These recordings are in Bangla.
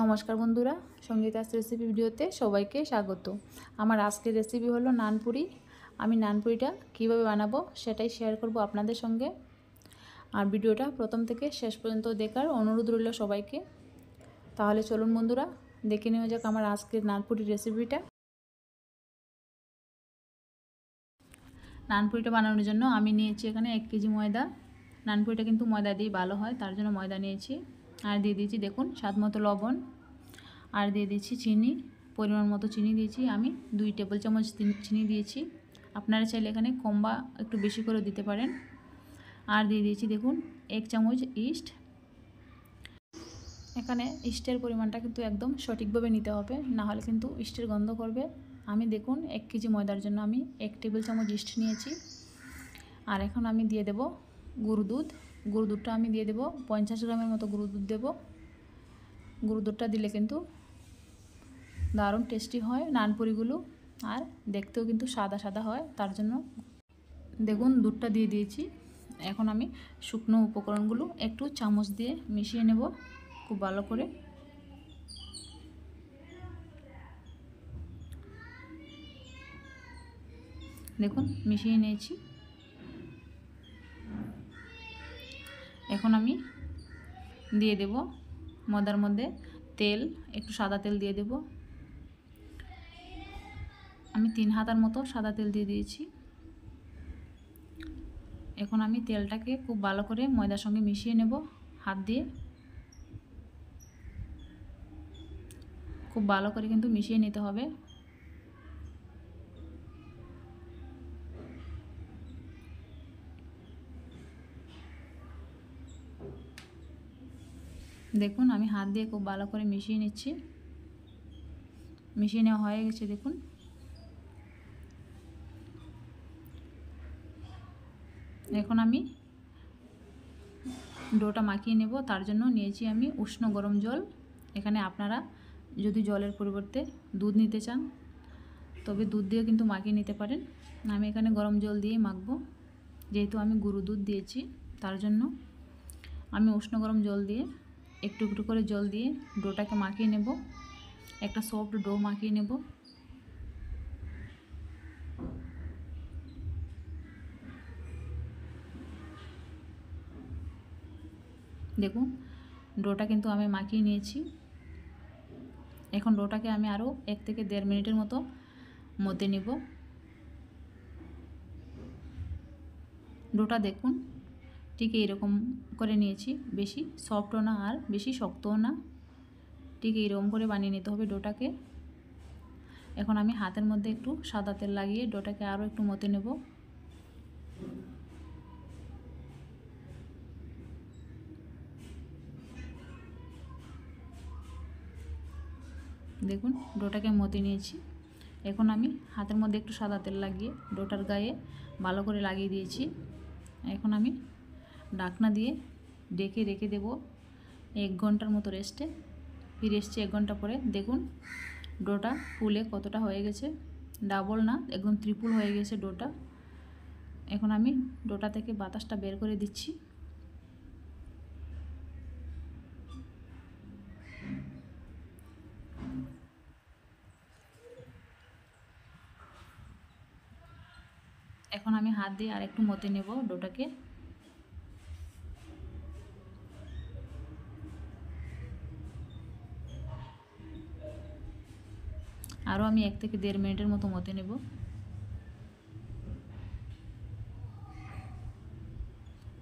নমস্কার বন্ধুরা সঙ্গীতাস রেসিপি ভিডিওতে সবাইকে স্বাগত আমার আজকের রেসিপি হলো নানপুরি আমি নানপুরিটা কিভাবে বানাবো সেটাই শেয়ার করব আপনাদের সঙ্গে আর ভিডিওটা প্রথম থেকে শেষ পর্যন্ত দেখার অনুরোধ রইল সবাইকে তাহলে চলুন বন্ধুরা দেখে নেওয়া যাক আমার আজকের নানপুরি রেসিপিটা নানপুরিটা বানানোর জন্য আমি নিয়েছি এখানে এক কেজি ময়দা নানপুরিটা কিন্তু ময়দা দিয়ে ভালো হয় তার জন্য ময়দা নিয়েছি আর দিয়ে দিয়েছি দেখুন স্বাদ মতো লবণ আর দিয়ে দিয়েছি চিনি পরিমাণ মতো চিনি দিয়েছি আমি দুই টেবিল চামচ চিনি দিয়েছি আপনারা চাইলে এখানে কম বা একটু বেশি করে দিতে পারেন আর দিয়ে দিয়েছি দেখুন এক চামচ ইস্ট এখানে ইস্টের পরিমাণটা কিন্তু একদম সঠিকভাবে নিতে হবে না হলে কিন্তু ইস্টের গন্ধ করবে আমি দেখুন এক কেজি ময়দার জন্য আমি এক টেবিল চামচ ইস্ট নিয়েছি আর এখন আমি দিয়ে দেব গুঁড়ো দুধ গরু দুধটা আমি দিয়ে দেবো পঞ্চাশ গ্রামের মতো গরু দুধ দেবো গরু দুধটা দিলে কিন্তু দারুণ টেস্টি হয় নানপুরিগুলো আর দেখতেও কিন্তু সাদা সাদা হয় তার জন্য দেখুন দুধটা দিয়ে দিয়েছি এখন আমি শুকনো উপকরণগুলো একটু চামচ দিয়ে মিশিয়ে নেব খুব ভালো করে দেখুন মিশিয়ে নিয়েছি এখন আমি দিয়ে দেব ময়দার মধ্যে তেল একটু সাদা তেল দিয়ে দেব আমি তিন হাতার মতো সাদা তেল দিয়ে দিয়েছি এখন আমি তেলটাকে খুব ভালো করে ময়দার সঙ্গে মিশিয়ে নেব হাত দিয়ে খুব ভালো করে কিন্তু মিশিয়ে নিতে হবে দেখুন আমি হাত দিয়ে খুব ভালো করে মিশিয়ে নিচ্ছি মিশিয়ে নেওয়া হয়ে গেছে দেখুন এখন আমি ডোটা মাখিয়ে নেব তার জন্য নিয়েছি আমি উষ্ণ গরম জল এখানে আপনারা যদি জলের পরিবর্তে দুধ নিতে চান তবে দুধ দিয়ে কিন্তু মাখিয়ে নিতে পারেন আমি এখানে গরম জল দিয়ে মাখবো যেহেতু আমি গুরু দুধ দিয়েছি তার জন্য আমি উষ্ণ গরম জল দিয়ে একটু একটু করে জল দিয়ে ডোটাকে মাখিয়ে নেব একটা সফট ডো মাখিয়ে নেব দেখুন ডোটা কিন্তু আমি মাখিয়ে নিয়েছি এখন ডোটাকে আমি আরও এক থেকে দেড় মিনিটের মতো মধ্যে নিব ডোটা দেখুন ঠিক এরকম করে নিয়েছি বেশি সফটও না আর বেশি শক্তও না ঠিক এরকম করে বানিয়ে নিতে হবে ডোটাকে এখন আমি হাতের মধ্যে একটু সাদা তেল লাগিয়ে ডোটাকে আরও একটু মতে নেব দেখুন ডোটাকে মতে নিয়েছি এখন আমি হাতের মধ্যে একটু সাদা তেল লাগিয়ে ডোটার গায়ে ভালো করে লাগিয়ে দিয়েছি এখন আমি ডাকনা দিয়ে ডেকে রেখে দেব এক ঘন্টার মতো রেস্টে ফিরে এসছি এক ঘন্টা পরে দেখুন ডোটা ফুলে কতটা হয়ে গেছে ডাবল না একদম ত্রিপুল হয়ে গেছে ডোটা এখন আমি ডোটা থেকে বাতাসটা বের করে দিচ্ছি এখন আমি হাত দিয়ে আর একটু মতে নেব ডোটাকে আরও আমি এক থেকে দেড় মিনিটের মতো মতে নেব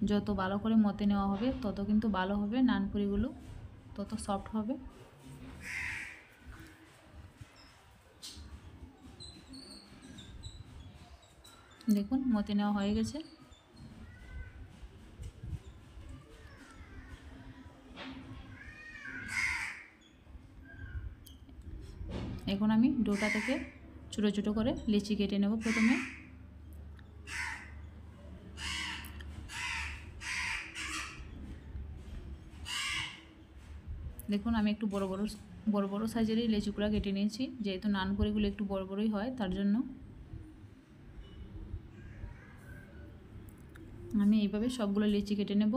যত ভালো করে মতে নেওয়া হবে তত কিন্তু ভালো হবে নানপুরিগুলো তত সফট হবে দেখুন মতে নেওয়া হয়ে গেছে ডোটা থেকে ছোটো ছোটো করে লিচি কেটে নেব প্রথমে দেখুন আমি একটু বড় বড় বড় বড় সাইজেরই লেচুকুড়া কেটে নিয়েছি যেহেতু নান করেগুলো একটু বড় বড়ই হয় তার জন্য আমি এইভাবে সবগুলো লিচি কেটে নেব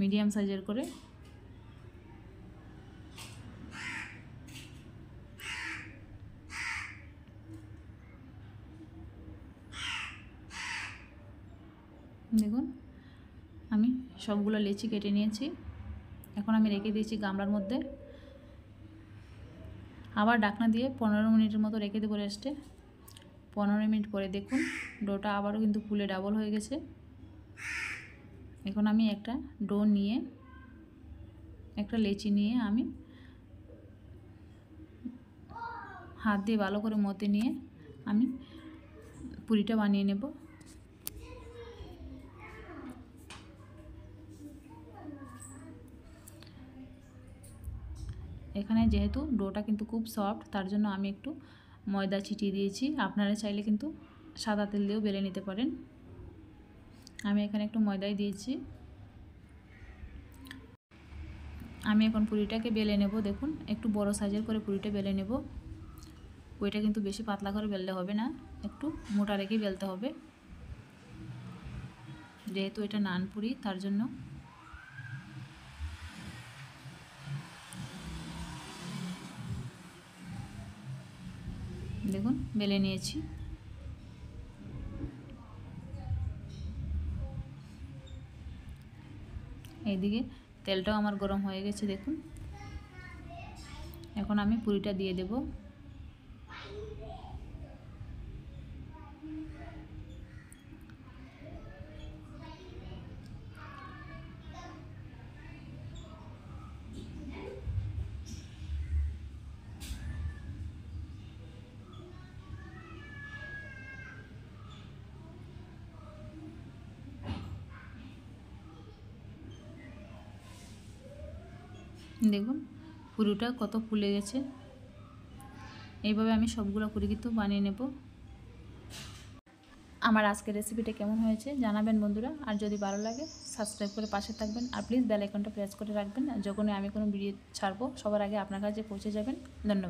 মিডিয়াম সাইজের করে দেখুন আমি সবগুলো লেচি কেটে নিয়েছি এখন আমি রেখে দিয়েছি গামলার মধ্যে আবার ডাকনা দিয়ে পনেরো মিনিটের মতো রেখে দেবো রেস্টে পনেরো মিনিট পরে দেখুন ডোটা আবারও কিন্তু ফুলে ডাবল হয়ে গেছে এখন আমি একটা ডো নিয়ে একটা লেচি নিয়ে আমি হাত দিয়ে ভালো করে মতে নিয়ে আমি পুরিটা বানিয়ে নেব এখানে যেহেতু ডোটা কিন্তু খুব সফট তার জন্য আমি একটু ময়দা ছিটিয়ে দিয়েছি আপনারা চাইলে কিন্তু সাদা তেল দিয়েও বেলে নিতে পারেন আমি এখানে একটু ময়দাই দিয়েছি আমি এখন পুরিটাকে বেলে নেব দেখুন একটু বড় সাইজের করে পুরিটা বেলে নেব ওইটা কিন্তু বেশি পাতলা করে বেললে হবে না একটু মোটা রেখেই বেলতে হবে যেহেতু এটা নান পুরি তার জন্য বেলে নিয়েছি এইদিকে তেলটাও আমার গরম হয়ে গেছে দেখুন এখন আমি পুরিটা দিয়ে দেব দেখুন পুরোটা কত ফুলে গেছে এইভাবে আমি সবগুলো পুরি কিন্তু বানিয়ে নেব আমার আজকের রেসিপিটা কেমন হয়েছে জানাবেন বন্ধুরা আর যদি ভালো লাগে সাবস্ক্রাইব করে পাশে থাকবেন আর প্লিজ বেল আইকনটা প্রেস করে রাখবেন যখনই আমি কোনো ভিডিও ছাড়বো সবার আগে আপনার কাছে পৌঁছে যাবেন ধন্যবাদ